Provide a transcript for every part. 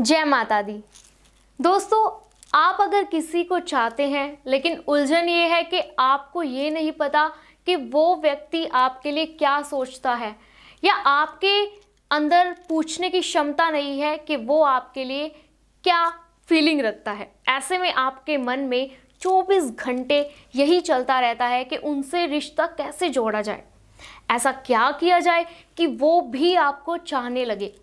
जय माता दी दोस्तों आप अगर किसी को चाहते हैं लेकिन उलझन ये है कि आपको ये नहीं पता कि वो व्यक्ति आपके लिए क्या सोचता है या आपके अंदर पूछने की क्षमता नहीं है कि वो आपके लिए क्या फीलिंग रखता है ऐसे में आपके मन में 24 घंटे यही चलता रहता है कि उनसे रिश्ता कैसे जोड़ा जाए ऐसा क्या किया जाए कि वो भी आपको चाहने लगे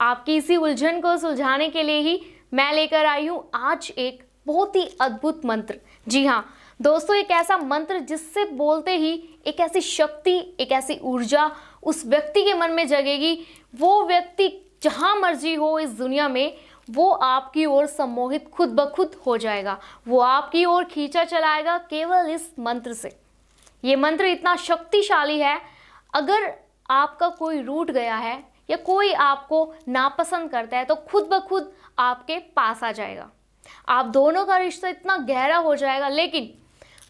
आपकी इसी उलझन को सुलझाने के लिए ही मैं लेकर आई हूँ आज एक बहुत ही अद्भुत मंत्र जी हाँ दोस्तों एक ऐसा मंत्र जिससे बोलते ही एक ऐसी शक्ति एक ऐसी ऊर्जा उस व्यक्ति के मन में जगेगी वो व्यक्ति जहाँ मर्जी हो इस दुनिया में वो आपकी ओर सम्मोहित खुद ब खुद हो जाएगा वो आपकी ओर खींचा चलाएगा केवल इस मंत्र से ये मंत्र इतना शक्तिशाली है अगर आपका कोई रूट गया है या कोई आपको नापसंद करता है तो खुद ब खुद आपके पास आ जाएगा आप दोनों का रिश्ता इतना गहरा हो जाएगा लेकिन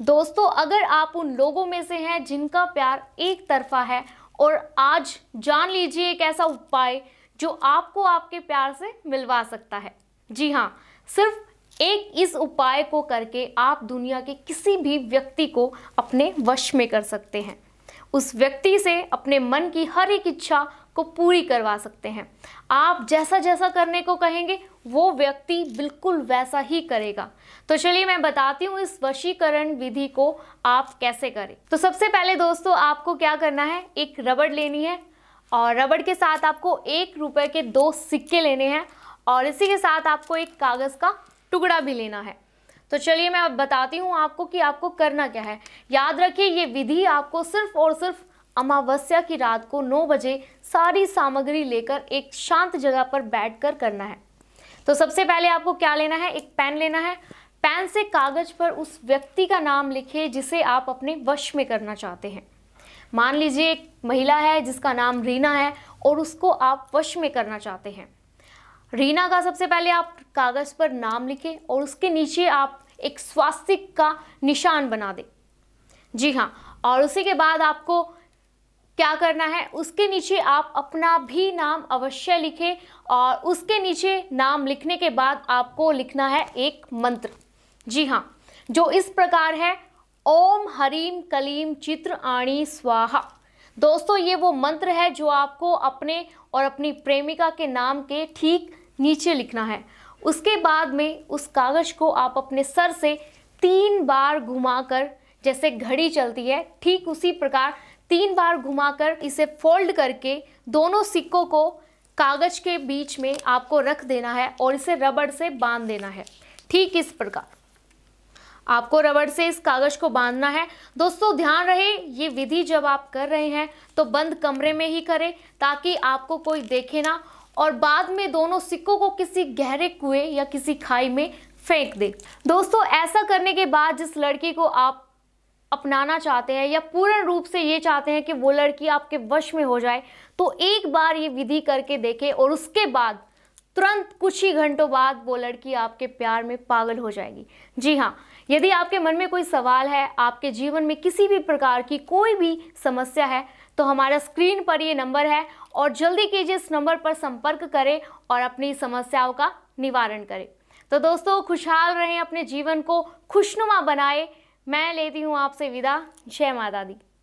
दोस्तों अगर आप उन लोगों में से हैं जिनका प्यार एक तरफा है और आज जान लीजिए एक ऐसा उपाय जो आपको आपके प्यार से मिलवा सकता है जी हाँ सिर्फ एक इस उपाय को करके आप दुनिया के किसी भी व्यक्ति को अपने वश में कर सकते हैं उस व्यक्ति से अपने मन की हर एक इच्छा को पूरी करवा सकते हैं आप जैसा जैसा करने को कहेंगे वो व्यक्ति बिल्कुल वैसा ही करेगा तो चलिए मैं बताती हूँ इस वशीकरण विधि को आप कैसे करें तो सबसे पहले दोस्तों आपको क्या करना है एक रबड़ लेनी है और रबड़ के साथ आपको एक रुपए के दो सिक्के लेने हैं और इसी के साथ आपको एक कागज़ का टुकड़ा भी लेना है तो चलिए मैं बताती हूँ आपको कि आपको करना क्या है याद रखिए ये विधि आपको सिर्फ और सिर्फ अमावस्या की रात को 9 बजे सारी सामग्री लेकर एक शांत जगह पर बैठकर करना है तो सबसे पहले आपको क्या लेना है एक पेन लेना है पेन से कागज पर उस व्यक्ति का नाम लिखे जिसे आप अपने वश में करना चाहते हैं मान लीजिए एक महिला है जिसका नाम रीना है और उसको आप वश में करना चाहते हैं रीना का सबसे पहले आप कागज़ पर नाम लिखें और उसके नीचे आप एक स्वास्तिक का निशान बना दें जी हाँ और उसी के बाद आपको क्या करना है उसके नीचे आप अपना भी नाम अवश्य लिखें और उसके नीचे नाम लिखने के बाद आपको लिखना है एक मंत्र जी हाँ जो इस प्रकार है ओम हरीम कलीम चित्र आणी स्वाहा दोस्तों ये वो मंत्र है जो आपको अपने और अपनी प्रेमिका के नाम के ठीक नीचे लिखना है उसके बाद में उस कागज़ को आप अपने सर से तीन बार घुमाकर जैसे घड़ी चलती है ठीक उसी प्रकार तीन बार घुमाकर इसे फोल्ड करके दोनों सिक्कों को कागज के बीच में आपको रख देना है और इसे रबड़ से बांध देना है ठीक इस प्रकार आपको रबड़ से इस कागज को बांधना है दोस्तों ध्यान रहे ये विधि जब आप कर रहे हैं तो बंद कमरे में ही करें ताकि आपको कोई देखे ना और बाद में दोनों सिक्कों को किसी गहरे कुएं या किसी खाई में फेंक दे दोस्तों ऐसा करने के बाद जिस लड़की को आप अपनाना चाहते हैं या पूर्ण रूप से ये चाहते हैं कि वो लड़की आपके वश में हो जाए तो एक बार ये विधि करके देखें और उसके बाद तुरंत कुछ ही घंटों बाद वो लड़की आपके प्यार में पागल हो जाएगी जी हाँ यदि आपके मन में कोई सवाल है आपके जीवन में किसी भी प्रकार की कोई भी समस्या है तो हमारा स्क्रीन पर ये नंबर है और जल्दी कीजिए इस नंबर पर संपर्क करें और अपनी समस्याओं का निवारण करें तो दोस्तों खुशहाल रहें अपने जीवन को खुशनुमा बनाए मैं लेती हूँ आपसे विदा जय माता दी